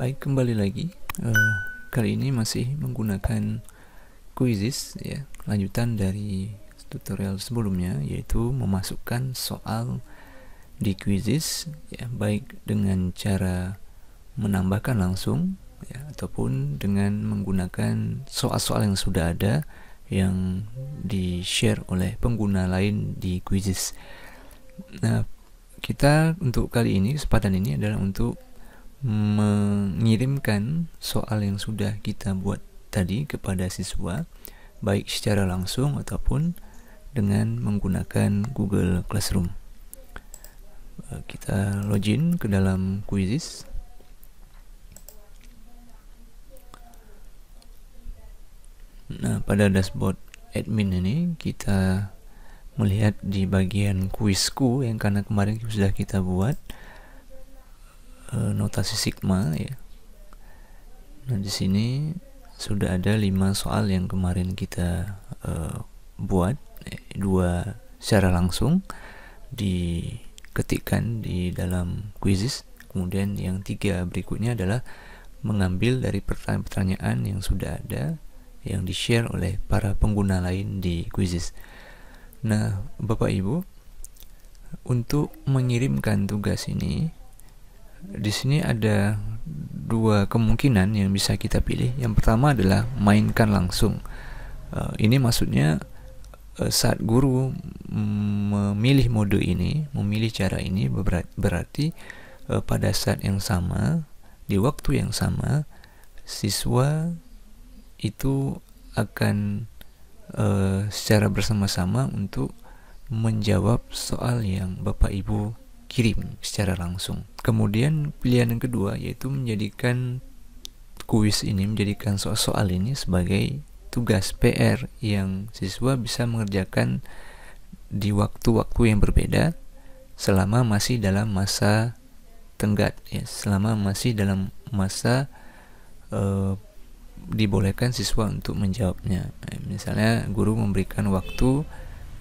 Baik, kembali lagi. Uh, kali ini masih menggunakan quizzes ya, lanjutan dari tutorial sebelumnya yaitu memasukkan soal di quizzes ya, baik dengan cara menambahkan langsung ya, ataupun dengan menggunakan soal-soal yang sudah ada yang di-share oleh pengguna lain di quizzes. Nah, kita untuk kali ini kesempatan ini adalah untuk mengirimkan soal yang sudah kita buat tadi kepada siswa baik secara langsung ataupun dengan menggunakan Google Classroom. Eh, kita login ke dalam Quizzes. Nah, pada dashboard admin ini kita melihat di bagian quizku yang karena kemarin sudah kita buat uh, notasi sigma ya. Nah, di sini sudah ada lima soal yang kemarin kita uh, buat ya. dua secara langsung diketikkan di dalam quizzes. Kemudian yang tiga berikutnya adalah mengambil dari pertanyaan-pertanyaan yang sudah ada yang di-share oleh para pengguna lain di quizzes. Nah, Bapak Ibu, untuk mengirimkan tugas ini di sini ada dua kemungkinan yang bisa kita pilih. Yang pertama adalah mainkan langsung. Uh, ini maksudnya uh, saat guru memilih mode ini, memilih cara ini berarti uh, pada saat yang sama, di waktu yang sama, siswa itu akan uh, secara bersama-sama untuk menjawab soal yang Bapak Ibu kirim secara langsung. Kemudian pilihan yang kedua yaitu menjadikan kuis ini, menjadikan soal-soal ini sebagai tugas PR yang siswa bisa mengerjakan di waktu-waktu yang berbeda selama masih dalam masa tenggat ya selama masih dalam masa uh, dibolehkan siswa untuk menjawabnya misalnya guru memberikan waktu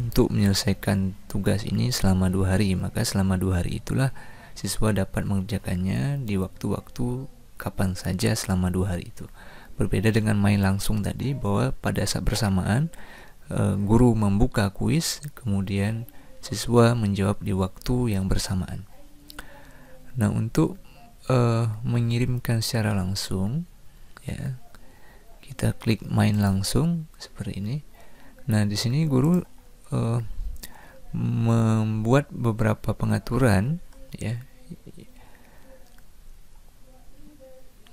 untuk menyelesaikan tugas ini selama dua hari maka selama dua hari itulah siswa dapat mengerjakannya di waktu-waktu kapan saja selama dua hari itu berbeda dengan main langsung tadi bahwa pada saat bersamaan eh, guru membuka kuis kemudian siswa menjawab di waktu yang bersamaan nah untuk uh, mengirimkan secara langsung ya kita klik main langsung seperti ini nah di sini guru uh, membuat beberapa pengaturan ya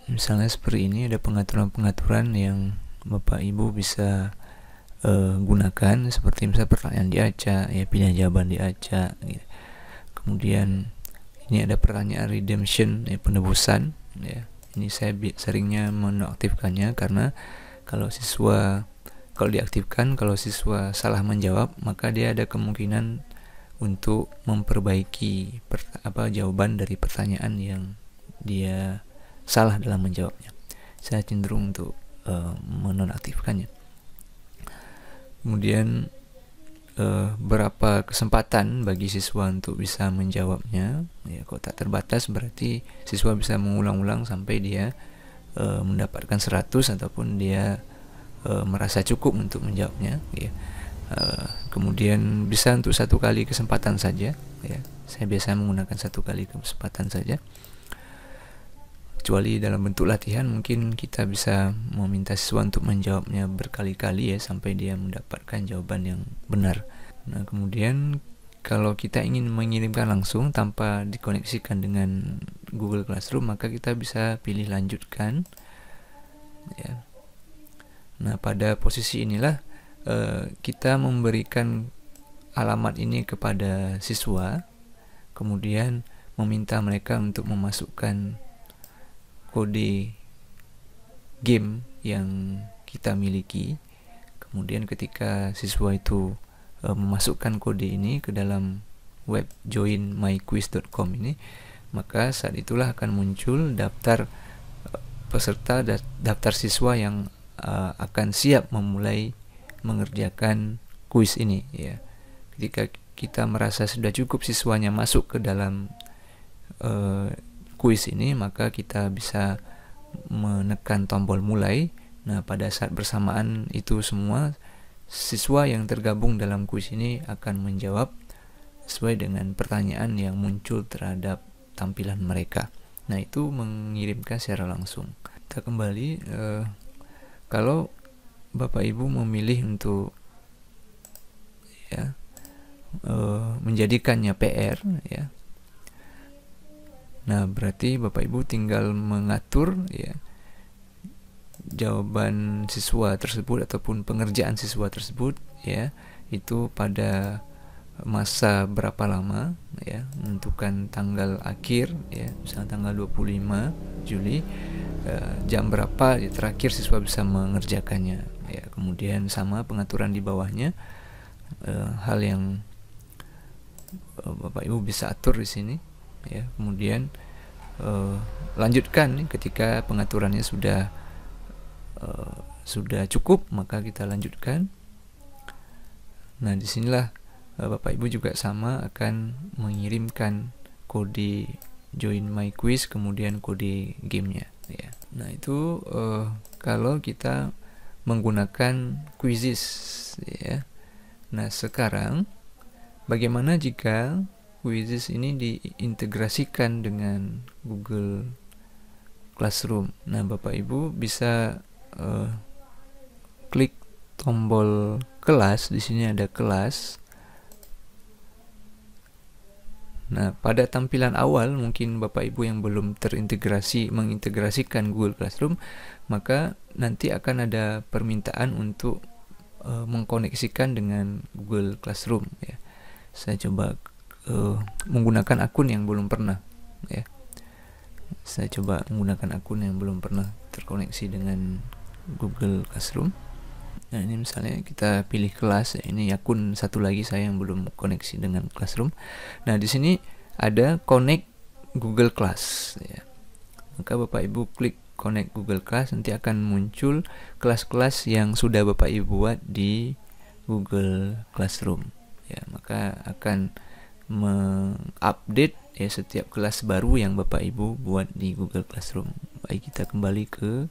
misalnya seperti ini ada pengaturan-pengaturan yang Bapak Ibu bisa uh, gunakan seperti misalnya pertanyaan diacak ya pilihan jawaban diacak gitu. kemudian ini ada pertanyaan redemption ya penebusan ya ini saya seringnya menonaktifkannya karena kalau siswa kalau diaktifkan, kalau siswa salah menjawab, maka dia ada kemungkinan untuk memperbaiki apa jawaban dari pertanyaan yang dia salah dalam menjawabnya. Saya cenderung untuk uh, menonaktifkannya. Kemudian uh, berapa kesempatan bagi siswa untuk bisa menjawabnya? Ya, kalau tak terbatas berarti siswa bisa mengulang-ulang sampai dia uh, mendapatkan 100 ataupun dia Eh, merasa cukup untuk menjawabnya ya e, kemudian bisa untuk satu kali kesempatan saja ya saya biasa menggunakan satu kali kesempatan saja kecuali dalam bentuk latihan mungkin kita bisa meminta siswa untuk menjawabnya berkali-kali ya sampai dia mendapatkan jawaban yang benar nah kemudian kalau kita ingin mengirimkan langsung tanpa dikoneksikan dengan Google Classroom maka kita bisa pilih lanjutkan ya Nah, pada posisi inilah eh, kita memberikan alamat ini kepada siswa, kemudian meminta mereka untuk memasukkan kode game yang kita miliki. Kemudian ketika siswa itu eh, memasukkan kode ini ke dalam web joinmyquiz.com ini, maka saat itulah akan muncul daftar eh, peserta daftar siswa yang uh, akan siap memulai mengerjakan kuis ini ya. Ketika kita merasa sudah cukup siswanya masuk ke dalam uh, kuis ini, maka kita bisa menekan tombol mulai. Nah, pada saat bersamaan itu semua siswa yang tergabung dalam kuis ini akan menjawab sesuai dengan pertanyaan yang muncul terhadap tampilan mereka. Nah, itu mengirimkan secara langsung. Kita kembali uh, kalau Bapak Ibu memilih untuk ya e, menjadikannya PR ya Nah, berarti Bapak Ibu tinggal mengatur ya jawaban siswa tersebut ataupun pengerjaan siswa tersebut ya itu pada masa berapa lama ya menentukan tanggal akhir ya misalnya tanggal 25 Juli eh, jam berapa ya, terakhir siswa bisa mengerjakannya ya kemudian sama pengaturan di bawahnya eh, hal yang eh, Bapak Ibu bisa atur di sini ya kemudian eh, lanjutkan nih, ketika pengaturannya sudah eh, sudah cukup maka kita lanjutkan nah disinilah Bapak Ibu juga sama akan mengirimkan kode join my quiz kemudian kode gamenya ya. Nah itu uh, kalau kita menggunakan quizzes ya. Nah sekarang bagaimana jika quizzes ini diintegrasikan dengan Google Classroom? Nah Bapak Ibu bisa uh, klik tombol kelas di sini ada kelas Nah, pada tampilan awal mungkin Bapak Ibu yang belum terintegrasi mengintegrasikan Google Classroom, maka nanti akan ada permintaan untuk e, mengkoneksikan dengan Google Classroom ya. Saya coba e, menggunakan akun yang belum pernah ya. Saya coba menggunakan akun yang belum pernah terkoneksi dengan Google Classroom. Nah ini misalnya kita pilih kelas, ya, ini Yakun satu lagi saya yang belum koneksi dengan Classroom. Nah di sini ada connect Google Class. Ya. Maka Bapak Ibu klik connect Google Class, nanti akan muncul kelas-kelas yang sudah Bapak Ibu buat di Google Classroom. Ya, maka akan mengupdate ya setiap kelas baru yang Bapak Ibu buat di Google Classroom. Baik kita kembali ke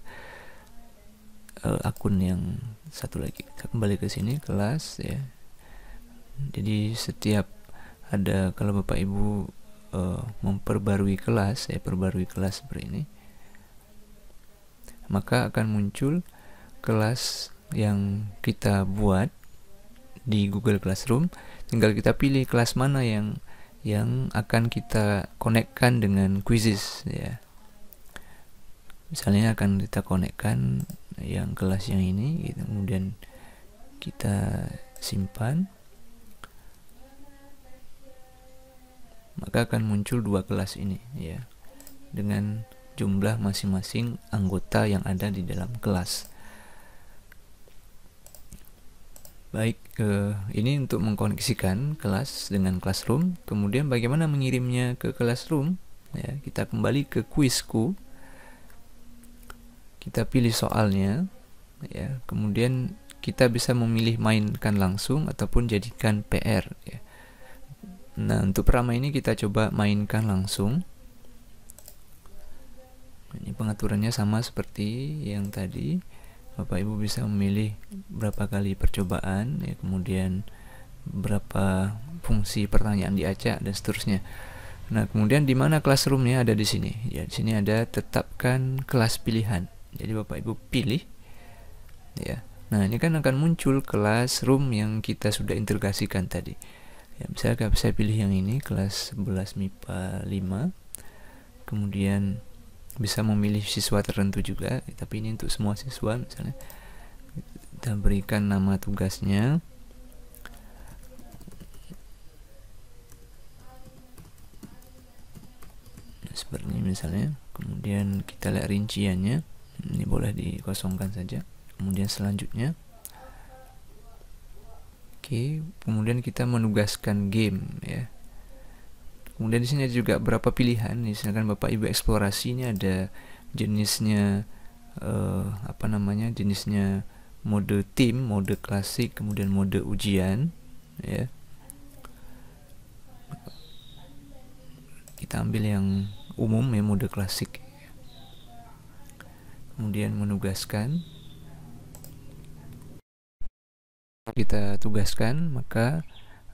uh, akun yang satu lagi kembali ke sini kelas ya jadi setiap ada kalau bapak ibu uh, memperbarui kelas ya perbarui kelas seperti ini maka akan muncul kelas yang kita buat di Google Classroom tinggal kita pilih kelas mana yang yang akan kita konekkan dengan quizzes ya misalnya akan kita konekkan yang kelas yang ini gitu. kemudian kita simpan maka akan muncul dua kelas ini ya dengan jumlah masing-masing anggota yang ada di dalam kelas baik eh, ini untuk mengkoneksikan kelas dengan classroom kemudian bagaimana mengirimnya ke classroom ya kita kembali ke quizku kita pilih soalnya ya kemudian kita bisa memilih mainkan langsung ataupun jadikan PR ya. nah untuk peramah ini kita coba mainkan langsung ini pengaturannya sama seperti yang tadi Bapak Ibu bisa memilih berapa kali percobaan ya kemudian berapa fungsi pertanyaan diacak dan seterusnya nah kemudian di mana classroomnya ada di sini ya di sini ada tetapkan kelas pilihan jadi bapak ibu pilih ya nah ini kan akan muncul kelas room yang kita sudah integrasikan tadi ya misalnya saya pilih yang ini kelas 11 MIPA 5 kemudian bisa memilih siswa tertentu juga tapi ini untuk semua siswa misalnya kita berikan nama tugasnya seperti ini misalnya kemudian kita lihat rinciannya ini boleh dikosongkan saja kemudian selanjutnya Oke, kemudian kita menugaskan game ya. Kemudian di sini ada juga berapa pilihan. Misalkan Bapak Ibu eksplorasi ini ada jenisnya uh, apa namanya? Jenisnya mode tim, mode klasik, kemudian mode ujian ya. Kita ambil yang umum ya mode klasik kemudian menugaskan kita tugaskan maka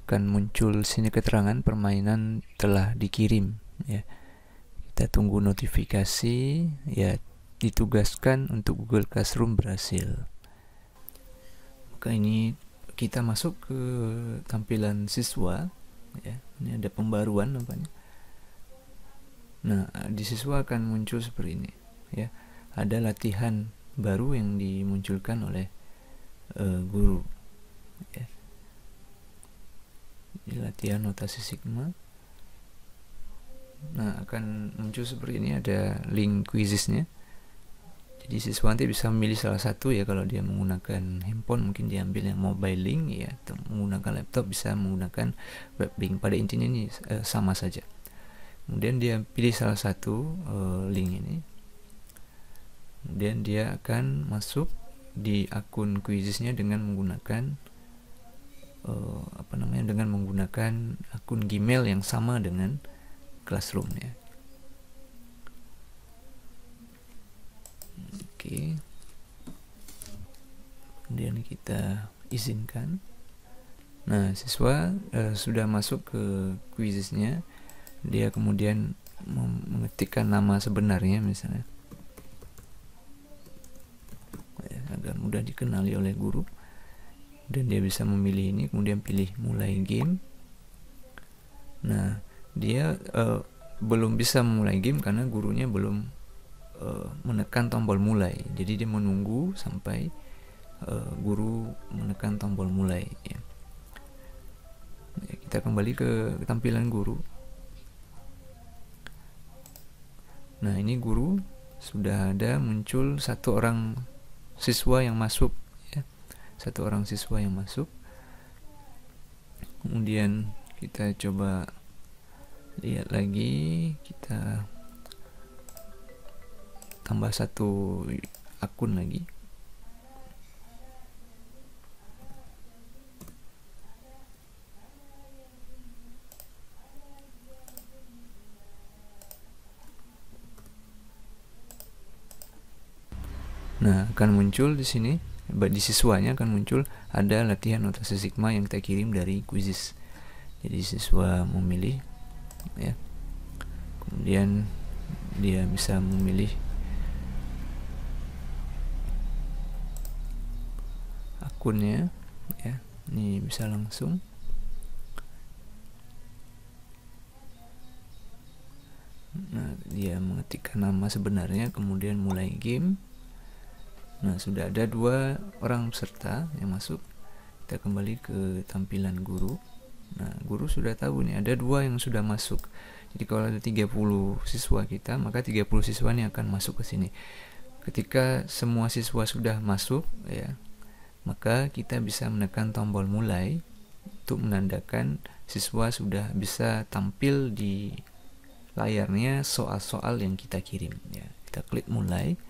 akan muncul sini keterangan permainan telah dikirim ya kita tunggu notifikasi ya ditugaskan untuk Google Classroom berhasil maka ini kita masuk ke tampilan siswa ya ini ada pembaruan nampaknya nah di siswa akan muncul seperti ini ya ada latihan baru yang dimunculkan oleh uh, guru ya. Jadi, latihan notasi sigma nah akan muncul seperti ini ada link quizisnya jadi siswa nanti bisa memilih salah satu ya kalau dia menggunakan handphone mungkin diambil yang mobile link ya atau menggunakan laptop bisa menggunakan web link pada intinya ini eh, sama saja kemudian dia pilih salah satu eh, link ini dan dia akan masuk di akun quizisnya dengan menggunakan uh, apa namanya dengan menggunakan akun Gmail yang sama dengan Classroom ya. Oke. Okay. Kemudian kita izinkan. Nah, siswa uh, sudah masuk ke quizisnya. Dia kemudian mengetikkan nama sebenarnya misalnya dan mudah dikenali oleh guru dan dia bisa memilih ini kemudian pilih mulai game nah dia uh, belum bisa memulai game karena gurunya belum uh, menekan tombol mulai jadi dia menunggu sampai uh, guru menekan tombol mulai ya. kita kembali ke tampilan guru nah ini guru sudah ada muncul satu orang siswa yang masuk ya. satu orang siswa yang masuk kemudian kita coba lihat lagi kita tambah satu akun lagi Nah, akan muncul di sini di siswanya akan muncul ada latihan notasi sigma yang kita kirim dari kuisis Jadi siswa memilih ya. Kemudian dia bisa memilih akunnya ya. Ini bisa langsung Nah, dia mengetikkan nama sebenarnya kemudian mulai game Nah, sudah ada dua orang peserta yang masuk. Kita kembali ke tampilan guru. Nah, guru sudah tahu nih, ada dua yang sudah masuk. Jadi kalau ada 30 siswa kita, maka 30 siswa ini akan masuk ke sini. Ketika semua siswa sudah masuk, ya, maka kita bisa menekan tombol mulai untuk menandakan siswa sudah bisa tampil di layarnya soal-soal yang kita kirim. Ya, kita klik mulai.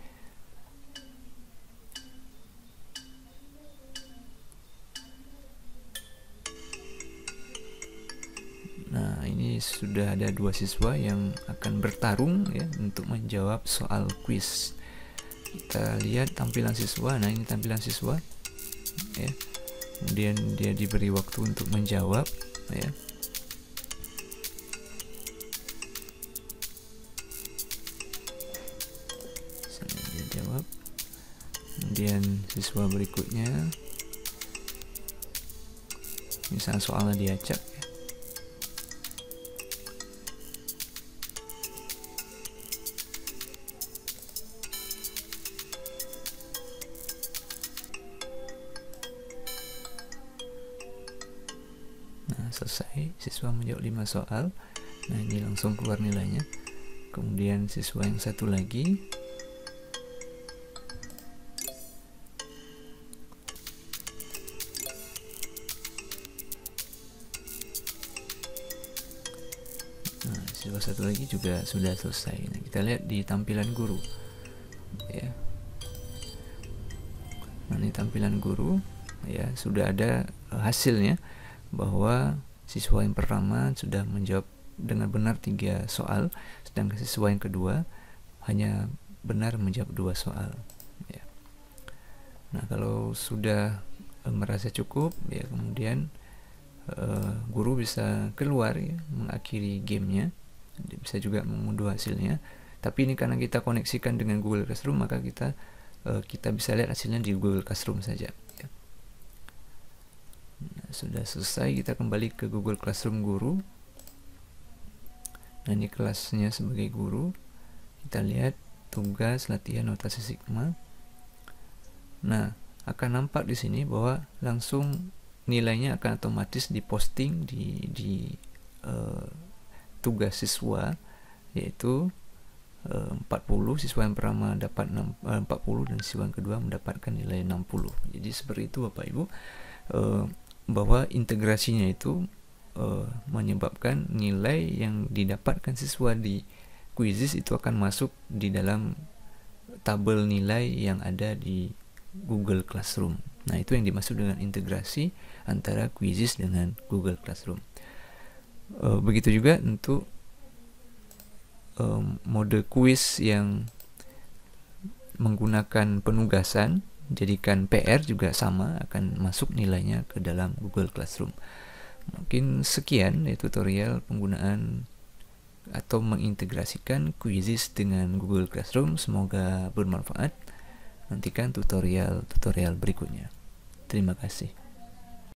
sudah ada dua siswa yang akan bertarung ya untuk menjawab soal quiz. Kita lihat tampilan siswa. Nah, ini tampilan siswa. Ya. Kemudian dia diberi waktu untuk menjawab ya. jawab. Kemudian siswa berikutnya misal soalnya diacak ya soal nah ini langsung keluar nilainya kemudian siswa yang satu lagi nah, siswa satu lagi juga sudah selesai nah, kita lihat di tampilan guru ya nah ini tampilan guru ya sudah ada hasilnya bahwa siswa yang pertama sudah menjawab dengan benar tiga soal, sedangkan siswa yang kedua hanya benar menjawab dua soal. Ya. Nah, kalau sudah e, merasa cukup, ya kemudian e, guru bisa keluar ya, mengakhiri gamenya, bisa juga mengunduh hasilnya. Tapi ini karena kita koneksikan dengan Google Classroom, maka kita e, kita bisa lihat hasilnya di Google Classroom saja. Ya sudah selesai kita kembali ke Google Classroom guru nah ini kelasnya sebagai guru kita lihat tugas latihan notasi sigma nah akan nampak di sini bahwa langsung nilainya akan otomatis diposting di di uh, tugas siswa yaitu 40 eh, siswa yang pertama dapat 6, 40 eh, dan siswa yang kedua mendapatkan nilai 60 jadi seperti itu Bapak Ibu uh, bahwa integrasinya itu uh, menyebabkan nilai yang didapatkan siswa di kuisis itu akan masuk di dalam tabel nilai yang ada di Google Classroom. Nah, itu yang dimaksud dengan integrasi antara kuisis dengan Google Classroom. Uh, begitu juga untuk um, mode kuis yang menggunakan penugasan jadikan PR juga sama akan masuk nilainya ke dalam Google Classroom. Mungkin sekian ya tutorial penggunaan atau mengintegrasikan quizzes dengan Google Classroom. Semoga bermanfaat. Nantikan tutorial-tutorial berikutnya. Terima kasih.